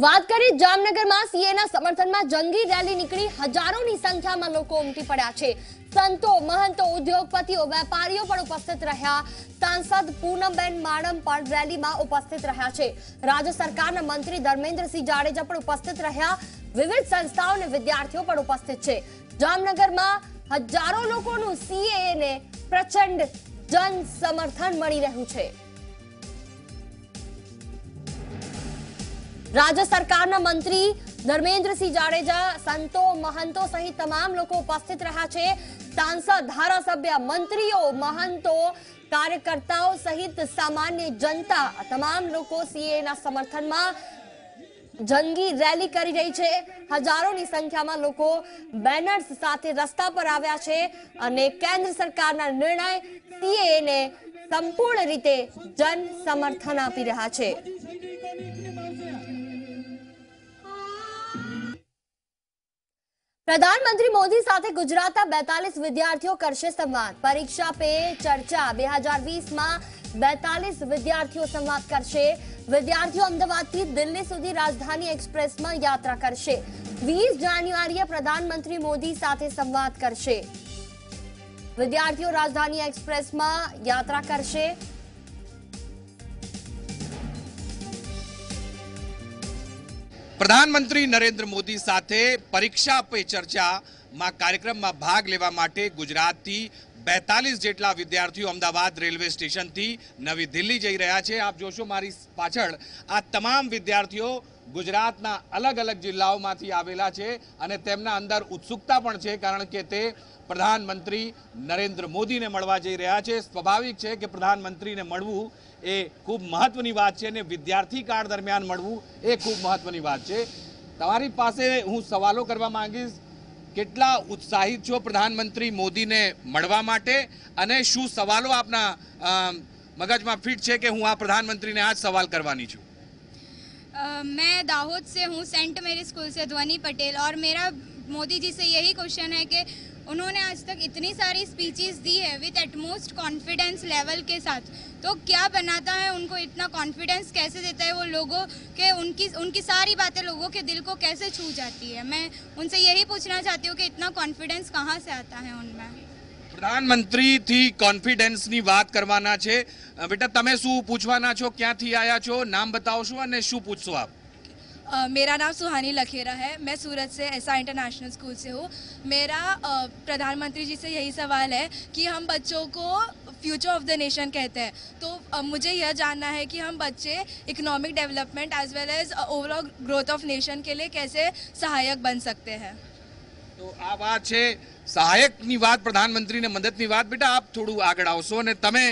વાત કરી જામનગરમાં સીએના સમર્થનમાં જંગી રેલી નીકળી હજારોની સંખ્યામાં લોકો ઉમટી પડ્યા છે સંતો મહંતો ઉદ્યોગપતિઓ વેપારીઓ પણ ઉપસ્થિત રહ્યા સાંસદ પૂનમબેન માડમ પણ રેલીમાં ઉપસ્થિત રહ્યા છે રાજ્ય સરકારના મંત્રી ધર્મેન્દ્રસિંહ જાડેજા પણ ઉપસ્થિત રહ્યા વિવિધ સંસ્થાઓ અને વિદ્યાર્થીઓ પણ ઉપસ્થિત છે જામનગરમાં હજારો લોકોનું સીએને પ્રચંડ જન સમર્થન મળી રહ્યું છે રાજ્ય સરકારના મંત્રી ધર્મેન્દ્રસિંહ જાડેજા સંતો મહંતો સહિત તમામ લોકો ઉપસ્થિત રહ્યા છે સાંસદ ધારાસભ્ય મંત્રીઓ મહંતો કાર્યકર્તાઓ સહિત સામાન્ય જનતા તમામ લોકો સીએના સમર્થનમાં જંગી રેલી કરી રહી છે હજારોની સંખ્યામાં લોકો બેનર્સ સાથે રસ્તા પર આવ્યા છે અને કેન્દ્ર સરકારના નિર્ણય સીએને સંપૂર્ણ રીતે જન સમર્થન આપી રહ્યા છે પ્રધાનમંત્રી મોદી સાથે ગુજરાતના બેતાલીસ વિદ્યાર્થીઓ કરશે સંવાદ પરીક્ષા પે ચર્ચા બે હજાર વીસમાં બેતાલીસ વિદ્યાર્થીઓ સંવાદ કરશે વિદ્યાર્થીઓ અમદાવાદથી દિલ્હી સુધી રાજધાની એક્સપ્રેસમાં યાત્રા કરશે વીસ જાન્યુઆરીએ પ્રધાનમંત્રી મોદી સાથે સંવાદ કરશે વિદ્યાર્થીઓ રાજધાની એક્સપ્રેસમાં યાત્રા કરશે પ્રધાનમંત્રી નરેન્દ્ર મોદી સાથે પરીક્ષા પે ચર્ચામાં કાર્યક્રમમાં ભાગ લેવા માટે ગુજરાતથી બેતાલીસ જેટલા વિદ્યાર્થીઓ અમદાવાદ રેલવે સ્ટેશનથી નવી દિલ્હી જઈ રહ્યા છે આપ જોશો મારી પાછળ આ તમામ વિદ્યાર્થીઓ ગુજરાતના અલગ અલગ જિલ્લાઓમાંથી આવેલા છે અને તેમના અંદર ઉત્સુકતા પણ છે કારણ કે તે પ્રધાનમંત્રી નરેન્દ્ર મોદીને મળવા જઈ રહ્યા છે સ્વાભાવિક છે કે પ્રધાનમંત્રીને મળવું એ ખૂબ મહત્વની વાત છે અને વિદ્યાર્થી કાળ દરમિયાન મળવું એ ખૂબ મહત્વની વાત છે તમારી પાસે હું સવાલો કરવા માંગીશ કેટલા ઉત્સાહિત છો પ્રધાનમંત્રી મોદીને મળવા માટે અને શું સવાલો આપના મગજમાં ફિટ છે કે હું આ પ્રધાનમંત્રીને આ સવાલ કરવાની છું મેં દાહોદ સે હું સેન્ટ મેરી સ્કૂલ से ध्वनि પટેલ ઓર મેરા મોદીજી जी से ક્વેશ્ચન क्वेश्चन કે उन्होंने आज तक इतनी सारी स्पीचेस दी है विद एटमोस्ट कॉन्फिडेंस लेवल के साथ तो क्या बनाता है उनको इतना कॉन्फिडेंस कैसे देता है वो लोगों के उनकी उनकी सारी बातें लोगों के दिल को कैसे छू जाती है मैं उनसे यही पूछना चाहती हूँ कि इतना कॉन्फिडेंस कहाँ से आता है उनमें प्रधानमंत्री પ્રધાનમંત્રીથી કોન્ફિડન્સની વાત કરવાના છે બેટા તમે શું પૂછવાના છો ક્યાંથી આવ્યા છો छो બતાવશો ने શું पूछो आप Uh, मेरा नाम सुहानी लखेरा है मैं सूरत से ऐसा इंटरनेशनल स्कूल से हूँ मेरा uh, प्रधानमंत्री जी से यही सवाल है कि हम बच्चों को फ्यूचर ऑफ द नेशन कहते हैं तो uh, मुझे यह जानना है कि हम बच्चे economic development as well as overall growth of nation के लिए कैसे सहायक बन सकते हैं तो आप आज से સહાયકની વાત પ્રધાનમંત્રીને મદદની વાત બેટા આપ થોડું આગળ આવશો અને તમે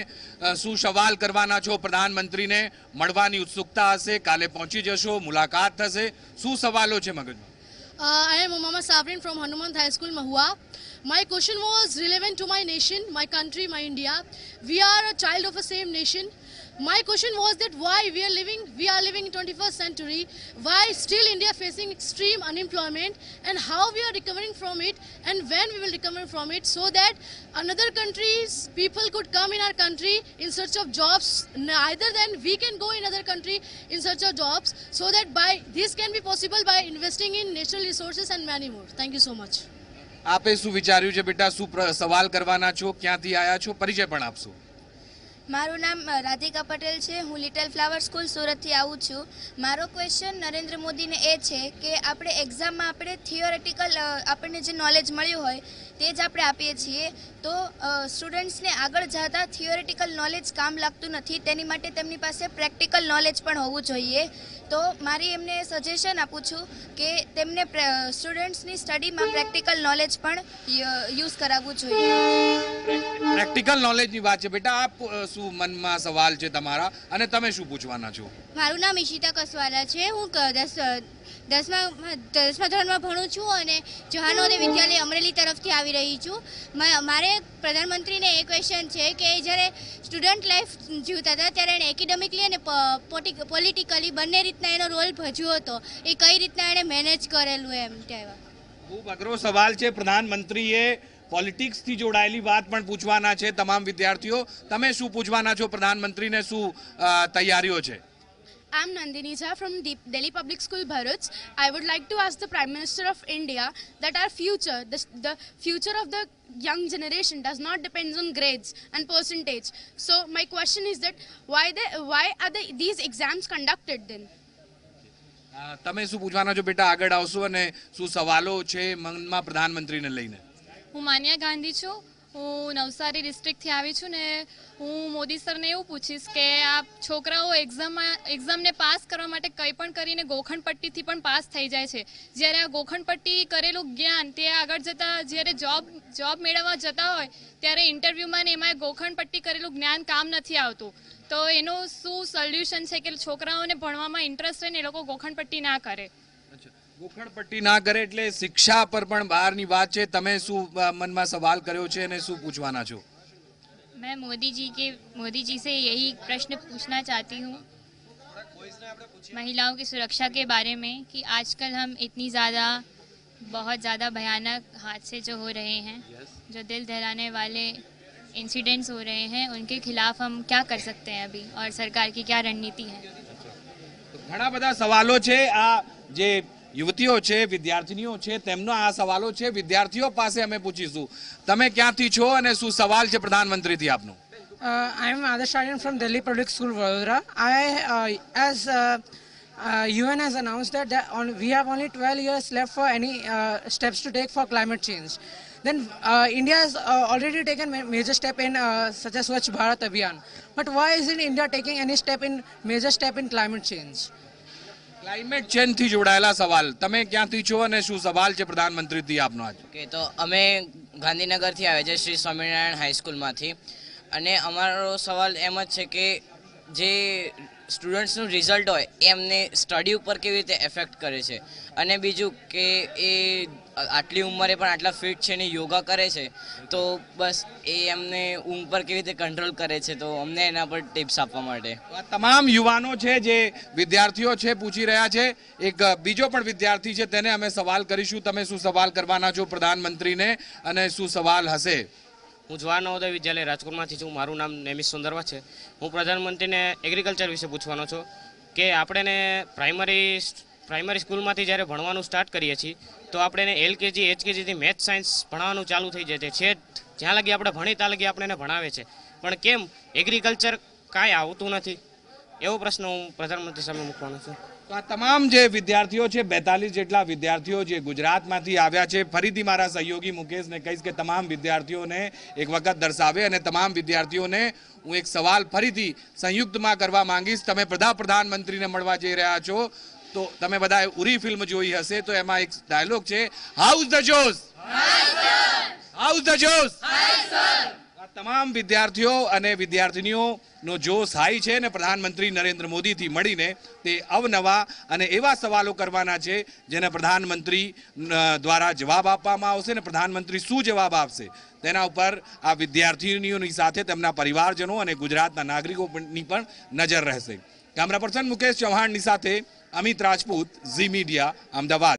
શું સવાલ કરવાના છો પ્રધાનમંત્રીને મળવાની ઉત્સુકતા હશે કાલે પહોંચી જશો મુલાકાત થશે શું સવાલો છે મગજમાં I am Umama Sawarin from Hanumant high school Mahua My question was relevant to my nation, my country, my India. We are a child of a same nation My question was that why we are living, we are living in 21st century, why still India facing extreme unemployment and how we are recovering from it and when we will recover from it so that another countries people could come in our country in search of jobs, neither then we can go in other country in search of jobs so that by this can be possible by investing in natural resources and many more. Thank you so much. આપે શું વિચાર્યું છે બેટા શું સવાલ કરવાના છો ક્યાંથી આવ્યા છો પરિચય પણ આપશો મારું નામ રાધિકા પટેલ છે હું લિટલ ફ્લાવર સ્કૂલ સુરતથી આવું છું મારો ક્વેશ્ચન નરેન્દ્ર મોદીને એ છે કે આપણે એક્ઝામમાં આપણે થિયોરેટિકલ આપણને જે નોલેજ મળ્યું હોય તે જ આપણે આપીએ છીએ તો સ્ટુડન્ટ્સને આગળ જતા થિયોરેટિકલ નોલેજ કામ લાગતું નથી તેની માટે તેમની પાસે પ્રેક્ટિકલ નોલેજ પણ હોવું જોઈએ તો મારી એમને સજેશન આપું છું કે તેમને સ્ટુડન્ટ્સની સ્ટડીમાં પ્રેક્ટિકલ નોલેજ પણ યુઝ કરાવવું જોઈએ પ્રેક્ટિકલ નોલેજની વાત છે બેટા આપ શું મનમાં સવાલ છે તમારા અને તમે શું પૂછવાના છો મારું નામ ઈશિતા કસવાલા છે હું દસ દસમા દસમા ધોરણમાં ભણું છું અને જહાનોદય વિદ્યાલય અમરેલી તરફથી આવી રહી છું મારે પ્રધાનમંત્રીને એ ક્વેશ્ચન છે કે જ્યારે સ્ટુડન્ટ લાઈફ જીવતા હતા ત્યારે એણે એકેડેમિકલી અને પોલિટિકલી બંને રીતના એનો રોલ ભજ્યો હતો એ કઈ રીતના એણે મેનેજ કરેલું એમ કહેવાય ખૂબ અઘરો સવાલ છે પ્રધાનમંત્રીએ પોલિટિક્સથી જોડાયેલી વાત પણ પૂછવાના છે તમામ વિદ્યાર્થીઓ તમે શું પૂછવાના છો પ્રધાનમંત્રીને શું તૈયારીઓ છે I'm Nandini Jha from Delhi Public School, Bharuch. I would like to ask the Prime Minister of India that our future, the, the future of the young generation does not depend on grades and percentage. So my question is that why, they, why are the, these exams conducted then? તમે શું પૂછવાના છો બેટા આગળ આવશો અને શું સવાલો છે મનમાં પ્રધાનમંત્રીને લઈને હું માન્યા ગાંધી છું હું નવસારી ડિસ્ટ્રિક્ટથી આવી છું ને હું મોદી સરને એવું પૂછીશ કે આ છોકરાઓ એક્ઝામમાં એક્ઝામને પાસ કરવા માટે કંઈ પણ કરીને ગોખણપટ્ટીથી પણ પાસ થઈ જાય છે જ્યારે આ ગોખણપટ્ટી કરેલું જ્ઞાન તે આગળ જતાં જ્યારે જોબ જોબ મેળવવા જતા હોય ત્યારે ઇન્ટરવ્યૂમાં ને એમાં ગોખણપટ્ટી કરેલું જ્ઞાન કામ નથી આવતું તો એનું શું સોલ્યુશન છે કે છોકરાઓને ભણવામાં ઇન્ટરેસ્ટ રહે ને એ લોકો ગોખણપટ્ટી ના કરે અચ્છા वोखड़ पट्टी ना करे એટલે શિક્ષા પર પણ બહારની વાત છે તમે શું મનમાં સવાલ કર્યો છે અને શું પૂછવાના છો મેમ મોદીજી કે મોદીજી સે યહી પ્રશ્ન પૂછના ચાહતી હું મહિલાઓની સુરક્ષા કે બારે મેં કે આજકલ હમ ઇતની જ્યાદા બહોત જ્યાદા ભયાનક હાથે જો હો રહે હે જે دل ધરાને વાલે ઇન્સિડન્ટસ હો રહે હે ઉનકે ખિલાફ હમ ક્યા કર સકતે હે અબી ઓર સરકાર કી ક્યા રણનીતિ હે તો ઘણા બધા સવાલો છે આ જે યુવતીઓ છે વિદ્યાર્થીનીઓ છે તેમનો આ સવાલો છે વિદ્યાર્થીઓ પાસે અમે પૂછીશું તમે ક્યાંથી છો અને શું સવાલ છે પ્રધાનમંત્રીથી આપનો I am Adarsh Aryan from Delhi Public School Vadodara I ask UN has announced that, that on, we have only 12 years left for any uh, steps to take for climate change. Then uh, India has uh, already taken ma major step in uh, such as Swachh Bharat Abhiyan. But why isn't India taking any step in major step in climate change? Climate ચેન્જથી જોડાયેલા સવાલ તમે ક્યાંથી છો અને શું સવાલ છે પ્રધાનમંત્રીથી આપનો આજ કે તો અમે ગાંધીનગરથી આવે છે શ્રી સ્વામિનારાયણ હાઈસ્કૂલમાંથી અને અમારો સવાલ એમ જ છે કે જે સ્ટુડન્ટ્સનું રિઝલ્ટ હોય એ એમને સ્ટડી ઉપર કેવી રીતે એફેક્ટ કરે છે અને બીજું કે એ આટલી ઉંમરે પણ આટલા ફિટ છે ને યોગા કરે છે તો બસ એ એમને ઊંઘ પર કેવી રીતે કંટ્રોલ કરે છે તો અમને એના પર ટિપ્સ આપવા માટે તમામ યુવાનો છે જે વિદ્યાર્થીઓ છે પૂછી રહ્યા છે એક બીજો પણ વિદ્યાર્થી છે તેને અમે સવાલ કરીશું તમે શું સવાલ કરવાના છો પ્રધાનમંત્રીને અને શું સવાલ હશે હું જવાહર નવોદય વિદ્યાલય રાજકોટમાંથી છું મારું નામ નેમિસ સુંદરવા છે હું પ્રધાનમંત્રીને એગ્રીકલ્ચર વિશે પૂછવાનો છું કે આપણે ને પ્રાઇમરી પ્રાઇમરી સ્કૂલમાંથી જ્યારે ભણવાનું સ્ટાર્ટ કરીએ છીએ તો આપણે એલકેજી એચકેજીથી મેથ સાયન્સ ભણવાનું ચાલુ થઈ જાય છે છેક જ્યાં લગી આપણે ભણી ત્યાં લગી આપણને ભણાવે છે પણ કેમ એગ્રીકલ્ચર કાંઈ આવતું નથી એવો પ્રશ્ન હું પ્રધાનમંત્રી સામે મૂકવાનો છું તો આ તમામ જે વિદ્યાર્થીઓ છે બેતાલીસ જેટલા વિદ્યાર્થીઓ જે ગુજરાતમાંથી આવ્યા છે ફરીથી મારા સહયોગી મુકેશને કહીશ કે તમામ વિદ્યાર્થીઓને એક વખત દર્શાવે અને તમામ વિદ્યાર્થીઓને હું એક સવાલ ફરીથી સંયુક્તમાં કરવા માંગીશ તમે બધા પ્રધાનમંત્રીને મળવા જઈ રહ્યા છો તો તમે બધા ઉરી ફિલ્મ જોઈ હશે તો એમાં એક ડાયલોગ છે how's the josh how's the josh તમામ વિદ્યાર્થીઓ અને વિદ્યાર્થીનીઓ નો જોશ હાઈ છે અને પ્રધાનમંત્રી નરેન્દ્ર મોદીથી મળીને તે અવનવા અને એવા સવાલો કરવાના છે જેને પ્રધાનમંત્રી દ્વારા જવાબ આપવામાં આવશે અને પ્રધાનમંત્રી શું જવાબ આપશે તેના ઉપર આ વિદ્યાર્થીનીઓની સાથે તેમના પરિવારજનો અને ગુજરાતના નાગરિકોની પણ નજર રહેશે કેમેરા પર્સન મુકેશ ચૌહાણની સાથે અમિત રાજપૂત ઝી મીડિયા અમદાવાદ